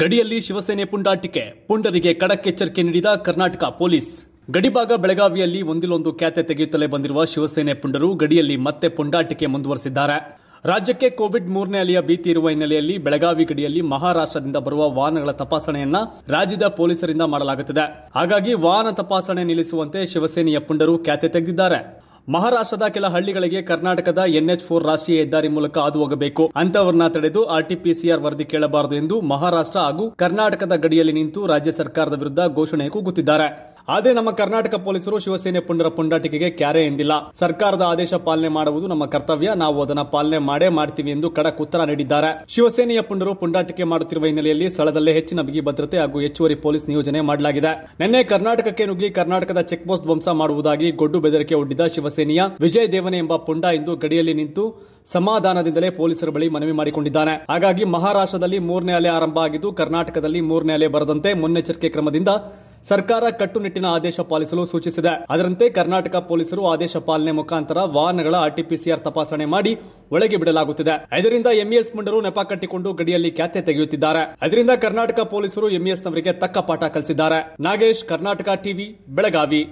ಗಡಿಯಲ್ಲಿ ಶಿವಸೇನೆ ಪುಂಡಾಟಿಕೆ ಪುಂಡರಿಗೆ ಎಚ್ಚರಿಕೆ ನೀಡಿದ ಕರ್ನಾಟಕ ಪೊಲೀಸ್ ಗಡಿಭಾಗ ಬೆಳಗಾವಿಯಲ್ಲಿ ಒಂದಿಲ್ಲೊಂದು ಖ್ಯಾತೆ ತೆಗೆಯುತ್ತಲೇ ಬಂದಿರುವ ಶಿವಸೇನೆ ಪುಂಡರು ಗಡಿಯಲ್ಲಿ ಮತ್ತೆ ಪುಂಡಾಟಿಕೆ ಮುಂದುವರೆಸಿದ್ದಾರೆ ರಾಜ್ಯಕ್ಕೆ ಕೋವಿಡ್ ಮೂರನೇ ಅಲೆಯ ಭೀತಿ ಇರುವ ಹಿನ್ನೆಲೆಯಲ್ಲಿ ಬೆಳಗಾವಿ ಗಡಿಯಲ್ಲಿ ಮಹಾರಾಷ್ಟ್ರದಿಂದ ಬರುವ ವಾಹನಗಳ ತಪಾಸಣೆಯನ್ನ ರಾಜ್ಯದ ಪೊಲೀಸರಿಂದ ಮಾಡಲಾಗುತ್ತಿದೆ ಹಾಗಾಗಿ ವಾಹನ ತಪಾಸಣೆ ನಿಲ್ಲಿಸುವಂತೆ ಶಿವಸೇನೆಯ ಪುಂಡರು ಖ್ಯಾತೆ ತೆಗೆದಿದ್ದಾರೆ ಮಹಾರಾಷ್ಟ್ರದ ಕೆಲ ಹಳ್ಳಿಗಳಿಗೆ ಕರ್ನಾಟಕದ ಎನ್ಎಚ್ ಫೋರ್ ರಾಷ್ಟ್ರೀಯ ಹೆದ್ದಾರಿ ಮೂಲಕ ಹಾದು ಹೋಗಬೇಕು ಅಂತವರನ್ನ ತಡೆದು ಆರ್ಟಿಪಿಸಿಆರ್ ವರದಿ ಕೇಳಬಾರದು ಎಂದು ಮಹಾರಾಷ್ಟ್ರ ಹಾಗೂ ಕರ್ನಾಟಕದ ಗಡಿಯಲ್ಲಿ ನಿಂತು ರಾಜ್ಯ ಸರ್ಕಾರದ ವಿರುದ್ಧ ಘೋಷಣೆ ಕೂಗುತ್ತಿದ್ದಾರೆ ಆದರೆ ನಮ್ಮ ಕರ್ನಾಟಕ ಪೊಲೀಸರು ಶಿವಸೇನೆ ಪುಂಡರ ಪುಂಡಾಟಿಕೆಗೆ ಕ್ಯಾರೆ ಎಂದಿಲ್ಲ ಸರ್ಕಾರದ ಆದೇಶ ಪಾಲನೆ ಮಾಡುವುದು ನಮ್ಮ ಕರ್ತವ್ಯ ನಾವು ಅದನ್ನ ಪಾಲನೆ ಮಾಡೇ ಮಾಡ್ತೀವಿ ಎಂದು ಕಡಕ್ ಉತ್ತರ ನೀಡಿದ್ದಾರೆ ಶಿವಸೇನೆಯ ಪುಂಡರು ಪುಂಡಾಟಿಕೆ ಮಾಡುತ್ತಿರುವ ಹಿನ್ನೆಲೆಯಲ್ಲಿ ಸ್ಥಳದಲ್ಲೇ ಹೆಚ್ಚಿನ ಬಿಗಿ ಭದ್ರತೆ ಹಾಗೂ ಹೆಚ್ಚುವರಿ ಪೊಲೀಸ್ ನಿಯೋಜನೆ ಮಾಡಲಾಗಿದೆ ನಿನ್ನೆ ಕರ್ನಾಟಕಕ್ಕೆ ನುಗ್ಗಿ ಕರ್ನಾಟಕದ ಚೆಕ್ ಪೋಸ್ಟ್ ಧ್ವಂಸ ಮಾಡುವುದಾಗಿ ಗೊಡ್ಡು ಬೆದರಿಕೆ ಒಡ್ಡಿದ ಶಿವಸೇನೆಯ ವಿಜಯ್ ದೇವನೆ ಎಂಬ ಪುಂಡ ಇಂದು ಗಡಿಯಲ್ಲಿ ನಿಂತು ಸಮಾಧಾನದಿಂದಲೇ ಪೊಲೀಸರ ಬಳಿ ಮನವಿ ಮಾಡಿಕೊಂಡಿದ್ದಾನೆ ಹಾಗಾಗಿ ಮಹಾರಾಷ್ಟ್ರದಲ್ಲಿ ಮೂರನೇ ಅಲೆ ಆರಂಭ ಆಗಿದ್ದು ಕರ್ನಾಟಕದಲ್ಲಿ ಮೂರನೇ ಅಲೆ ಬರದಂತೆ ಮುನ್ನೆಚ್ಚರಿಕೆ ಕ್ರಮದಿಂದ ಸರ್ಕಾರ ಕಟ್ಟುನಿಟ್ಟಿನ ಆದೇಶ ಪಾಲಿಸಲು ಸೂಚಿಸಿದೆ ಅದರಂತೆ ಕರ್ನಾಟಕ ಪೊಲೀಸರು ಆದೇಶ ಪಾಲನೆ ಮುಖಾಂತರ ವಾಹನಗಳ ಆರ್ಟಿಪಿಸಿಆರ್ ತಪಾಸಣೆ ಮಾಡಿ ಒಳಗೆ ಬಿಡಲಾಗುತ್ತಿದೆ ಇದರಿಂದ ಎಂಇಎಸ್ ಮುಂಡರು ನೆಪ ಕಟ್ಟಿಕೊಂಡು ಗಡಿಯಲ್ಲಿ ಖ್ಯಾತೆ ತೆಗೆಯುತ್ತಿದ್ದಾರೆ ಅದರಿಂದ ಕರ್ನಾಟಕ ಪೊಲೀಸರು ಎಂಇಎಸ್ ನವರಿಗೆ ತಕ್ಕ ಪಾಠ ಕಲಿಸಿದ್ದಾರೆ ನಾಗೇಶ್ ಕರ್ನಾಟಕ ಟಿವಿ ಬೆಳಗಾವಿ